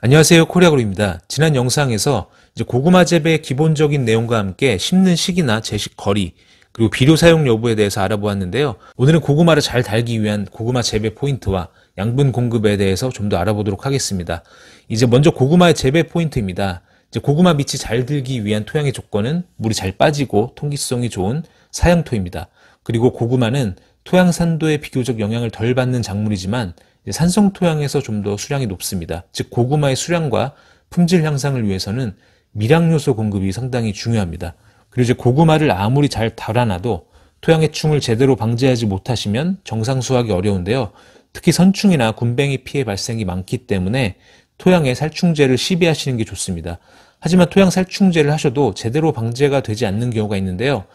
안녕하세요 코리아그룹입니다. 지난 영상에서 이제 고구마 재배의 기본적인 내용과 함께 심는 시기나 재식 거리 그리고 비료 사용 여부에 대해서 알아보았는데요. 오늘은 고구마를 잘 달기 위한 고구마 재배 포인트와 양분 공급에 대해서 좀 더 알아보도록 하겠습니다. 이제 먼저 고구마의 재배 포인트입니다. 이제 고구마 밑이 잘 들기 위한 토양의 조건은 물이 잘 빠지고 통기성이 좋은 사양토입니다. 그리고 고구마는 토양 산도에 비교적 영향을 덜 받는 작물이지만 산성 토양에서 좀 더 수량이 높습니다. 즉 고구마의 수량과 품질 향상을 위해서는 미량 요소 공급이 상당히 중요합니다. 그리고 이제 고구마를 아무리 잘 달아놔도 토양의 충을 제대로 방지하지 못하시면 정상 수확이 어려운데요. 특히 선충이나 군뱅이 피해 발생이 많기 때문에 토양의 살충제를 시비하시는 게 좋습니다. 하지만 토양 살충제를 하셔도 제대로 방제가 되지 않는 경우가 있는데요.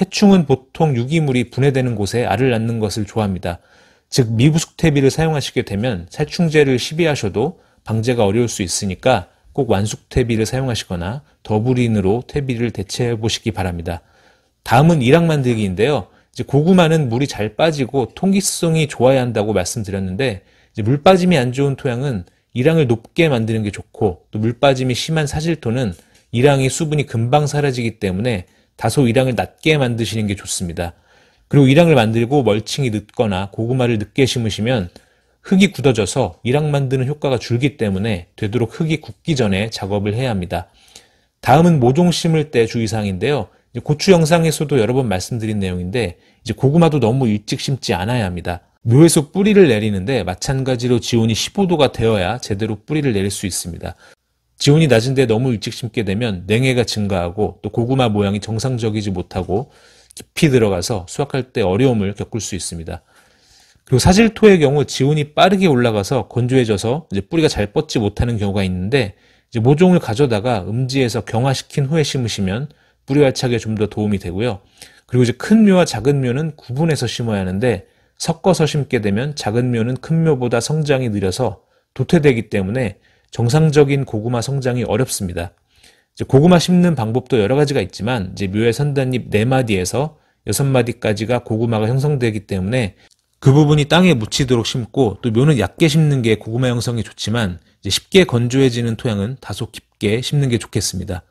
해충은 보통 유기물이 분해되는 곳에 알을 낳는 것을 좋아합니다. 즉미부숙퇴비를 사용하시게 되면 살충제를 시비하셔도 방제가 어려울 수 있으니까 꼭완숙퇴비를 사용하시거나 더블인으로 퇴비를 대체해 보시기 바랍니다. 다음은 이랑 만들기인데요. 이제 고구마는 물이 잘 빠지고 통기성이 좋아야 한다고 말씀드렸는데 물 빠짐이 안 좋은 토양은 이랑을 높게 만드는 게 좋고 또 물 빠짐이 심한 사질토는 이랑이 수분이 금방 사라지기 때문에 다소 이량을 낮게 만드시는 게 좋습니다. 그리고 이량을 만들고 멀칭이 늦거나 고구마를 늦게 심으시면 흙이 굳어져서 이랑 만드는 효과가 줄기 때문에 되도록 흙이 굳기 전에 작업을 해야 합니다. 다음은 모종 심을 때 주의사항인데요. 고추 영상에서도 여러 번 말씀드린 내용인데 이제 고구마도 너무 일찍 심지 않아야 합니다. 묘에서 뿌리를 내리는데 마찬가지로 지온이 15도가 되어야 제대로 뿌리를 내릴 수 있습니다. 지온이 낮은데 너무 일찍 심게 되면 냉해가 증가하고 또 고구마 모양이 정상적이지 못하고 깊이 들어가서 수확할 때 어려움을 겪을 수 있습니다. 그리고 사질토의 경우 지온이 빠르게 올라가서 건조해져서 이제 뿌리가 잘 뻗지 못하는 경우가 있는데 이제 모종을 가져다가 음지에서 경화시킨 후에 심으시면 뿌리 활착에 좀 더 도움이 되고요. 그리고 이제 큰 묘와 작은 묘는 구분해서 심어야 하는데 섞어서 심게 되면 작은 묘는 큰 묘보다 성장이 느려서 도태되기 때문에 정상적인 고구마 성장이 어렵습니다. 고구마 심는 방법도 여러 가지가 있지만 이제 묘의 선단잎 4마디에서 6마디까지가 고구마가 형성되기 때문에 그 부분이 땅에 묻히도록 심고 또 묘는 얕게 심는 게 고구마 형성이 좋지만 쉽게 건조해지는 토양은 다소 깊게 심는 게 좋겠습니다.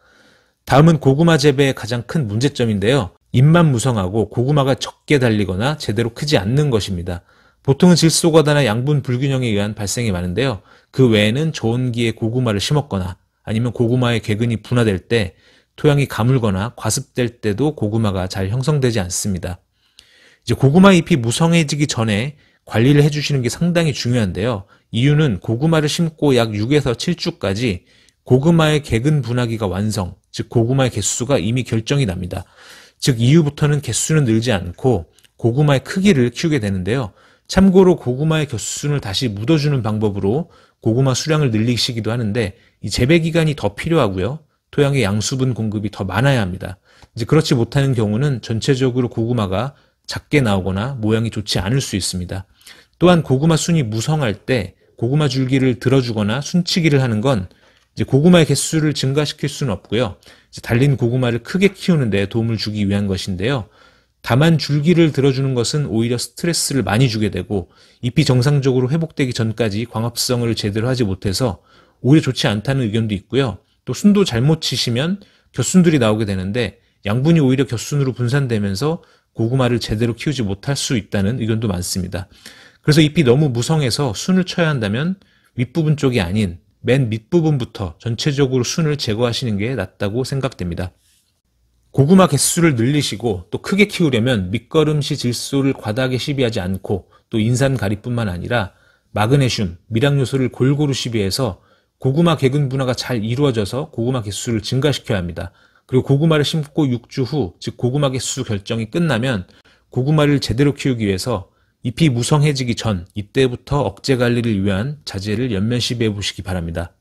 다음은 고구마 재배의 가장 큰 문제점인데요. 잎만 무성하고 고구마가 적게 달리거나 제대로 크지 않는 것입니다. 보통은 질소가다나 양분 불균형에 의한 발생이 많은데요. 그 외에는 저온기에 고구마를 심었거나 아니면 고구마의 개근이 분화될 때 토양이 가물거나 과습될 때도 고구마가 잘 형성되지 않습니다. 이제 고구마 잎이 무성해지기 전에 관리를 해주시는 게 상당히 중요한데요. 이유는 고구마를 심고 약 6에서 7주까지 고구마의 개근 분화기가 완성, 즉 고구마의 개수가 이미 결정이 납니다. 즉 이후부터는 개수는 늘지 않고 고구마의 크기를 키우게 되는데요. 참고로 고구마의 겹순을 다시 묻어주는 방법으로 고구마 수량을 늘리시기도 하는데 이 재배 기간이 더 필요하고요. 토양의 양수분 공급이 더 많아야 합니다. 이제 그렇지 못하는 경우는 전체적으로 고구마가 작게 나오거나 모양이 좋지 않을 수 있습니다. 또한 고구마 순이 무성할 때 고구마 줄기를 들어주거나 순치기를 하는 건 이제 고구마의 개수를 증가시킬 수는 없고요. 달린 고구마를 크게 키우는 데 도움을 주기 위한 것인데요. 다만 줄기를 들어주는 것은 오히려 스트레스를 많이 주게 되고 잎이 정상적으로 회복되기 전까지 광합성을 제대로 하지 못해서 오히려 좋지 않다는 의견도 있고요. 또 순도 잘못 치시면 겨순들이 나오게 되는데 양분이 오히려 겨순으로 분산되면서 고구마를 제대로 키우지 못할 수 있다는 의견도 많습니다. 그래서 잎이 너무 무성해서 순을 쳐야 한다면 윗부분 쪽이 아닌 맨 밑부분부터 전체적으로 순을 제거하시는 게 낫다고 생각됩니다. 고구마 개수를 늘리시고 또 크게 키우려면 밑거름시 질소를 과다하게 시비하지 않고 또 인산가리뿐만 아니라 마그네슘, 미량요소를 골고루 시비해서 고구마 개근 분화가 잘 이루어져서 고구마 개수를 증가시켜야 합니다. 그리고 고구마를 심고 6주 후, 즉 고구마 개수 결정이 끝나면 고구마를 제대로 키우기 위해서 잎이 무성해지기 전 이때부터 억제 관리를 위한 자재를 연면 시비해 보시기 바랍니다.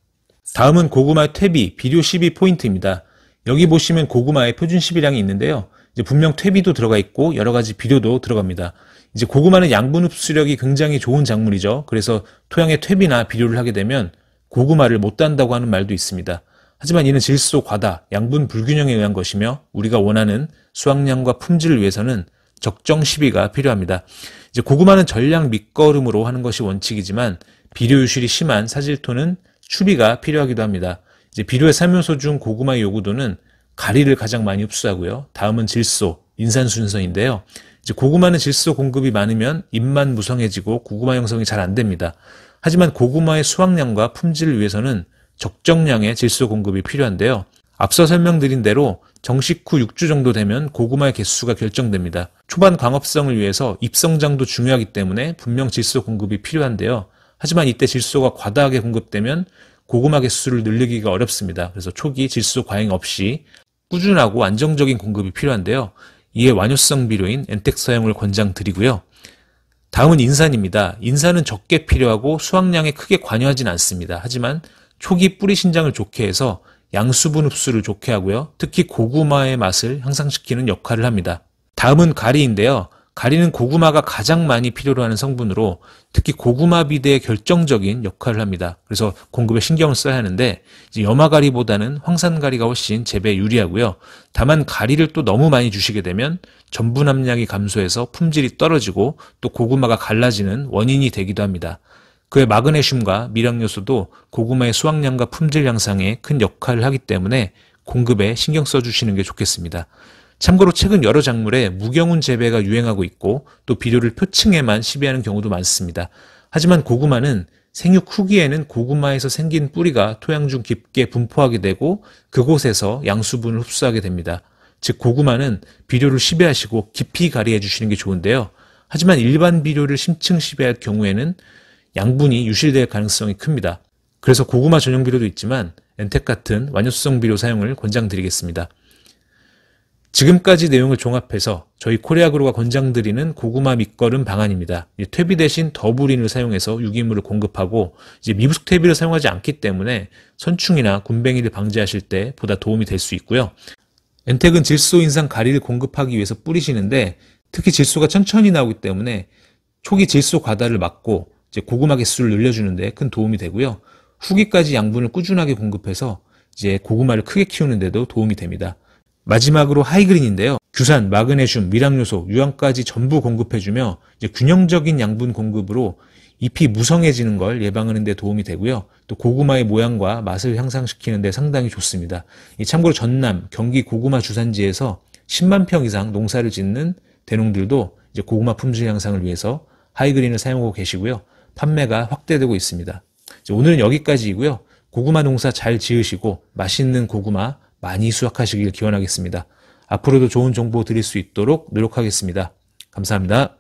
다음은 고구마 퇴비, 비료 시비 포인트입니다. 여기 보시면 고구마의 표준 시비량이 있는데요. 이제 분명 퇴비도 들어가 있고 여러 가지 비료도 들어갑니다. 이제 고구마는 양분 흡수력이 굉장히 좋은 작물이죠. 그래서 토양의 퇴비나 비료를 하게 되면 고구마를 못 단다고 하는 말도 있습니다. 하지만 이는 질소 과다, 양분 불균형에 의한 것이며 우리가 원하는 수확량과 품질을 위해서는 적정 시비가 필요합니다. 이제 고구마는 전량 밑거름으로 하는 것이 원칙이지만 비료 유실이 심한 사질토는 추비가 필요하기도 합니다. 이제 비료의 삼요소 중 고구마의 요구도는 가리를 가장 많이 흡수하고요. 다음은 질소, 인산 순서인데요. 이제 고구마는 질소 공급이 많으면 잎만 무성해지고 고구마 형성이 잘 안 됩니다. 하지만 고구마의 수확량과 품질을 위해서는 적정량의 질소 공급이 필요한데요. 앞서 설명드린 대로 정식 후 6주 정도 되면 고구마의 개수가 결정됩니다. 초반 광합성을 위해서 입성장도 중요하기 때문에 분명 질소 공급이 필요한데요. 하지만 이때 질소가 과다하게 공급되면 고구마 개수를 늘리기가 어렵습니다. 그래서 초기 질소 과잉 없이 꾸준하고 안정적인 공급이 필요한데요. 이에 완효성 비료인 엔텍 사용을 권장드리고요. 다음은 인산입니다. 인산은 적게 필요하고 수확량에 크게 관여하진 않습니다. 하지만 초기 뿌리 신장을 좋게 해서 양수분 흡수를 좋게 하고요. 특히 고구마의 맛을 향상시키는 역할을 합니다. 다음은 가리인데요. 가리는 고구마가 가장 많이 필요로 하는 성분으로 특히 고구마 비대에 결정적인 역할을 합니다. 그래서 공급에 신경을 써야 하는데 염화가리보다는 황산가리가 훨씬 재배에 유리하고요. 다만 가리를 또 너무 많이 주시게 되면 전분 함량이 감소해서 품질이 떨어지고 또 고구마가 갈라지는 원인이 되기도 합니다. 그의 마그네슘과 미량 요소도 고구마의 수확량과 품질 향상에 큰 역할을 하기 때문에 공급에 신경 써주시는 게 좋겠습니다. 참고로 최근 여러 작물에 무경운 재배가 유행하고 있고 또 비료를 표층에만 시비하는 경우도 많습니다. 하지만 고구마는 생육 후기에는 고구마에서 생긴 뿌리가 토양 중 깊게 분포하게 되고 그곳에서 양수분을 흡수하게 됩니다. 즉 고구마는 비료를 시비하시고 깊이 가리해 주시는 게 좋은데요. 하지만 일반 비료를 심층 시비할 경우에는 양분이 유실될 가능성이 큽니다. 그래서 고구마 전용 비료도 있지만 엔텍 같은 완효수성 비료 사용을 권장드리겠습니다. 지금까지 내용을 종합해서 저희 코리아그루가 권장드리는 고구마 밑거름 방안입니다. 퇴비 대신 더블인을 사용해서 유기물을 공급하고 이제 미부숙 퇴비를 사용하지 않기 때문에 선충이나 군뱅이를 방지하실 때 보다 도움이 될 수 있고요. 엔텍은 질소 인상 가리를 공급하기 위해서 뿌리시는데 특히 질소가 천천히 나오기 때문에 초기 질소 과다를 막고 이제 고구마 개수를 늘려주는데 큰 도움이 되고요. 후기까지 양분을 꾸준하게 공급해서 이제 고구마를 크게 키우는데도 도움이 됩니다. 마지막으로 하이그린인데요. 규산, 마그네슘, 미량요소, 유황까지 전부 공급해주며 균형적인 양분 공급으로 잎이 무성해지는 걸 예방하는 데 도움이 되고요. 또 고구마의 모양과 맛을 향상시키는 데 상당히 좋습니다. 참고로 전남, 경기 고구마 주산지에서 10만 평 이상 농사를 짓는 대농들도 이제 고구마 품질 향상을 위해서 하이그린을 사용하고 계시고요. 판매가 확대되고 있습니다. 오늘은 여기까지이고요. 고구마 농사 잘 지으시고 맛있는 고구마 많이 수확하시길 기원하겠습니다. 앞으로도 좋은 정보 드릴 수 있도록 노력하겠습니다. 감사합니다.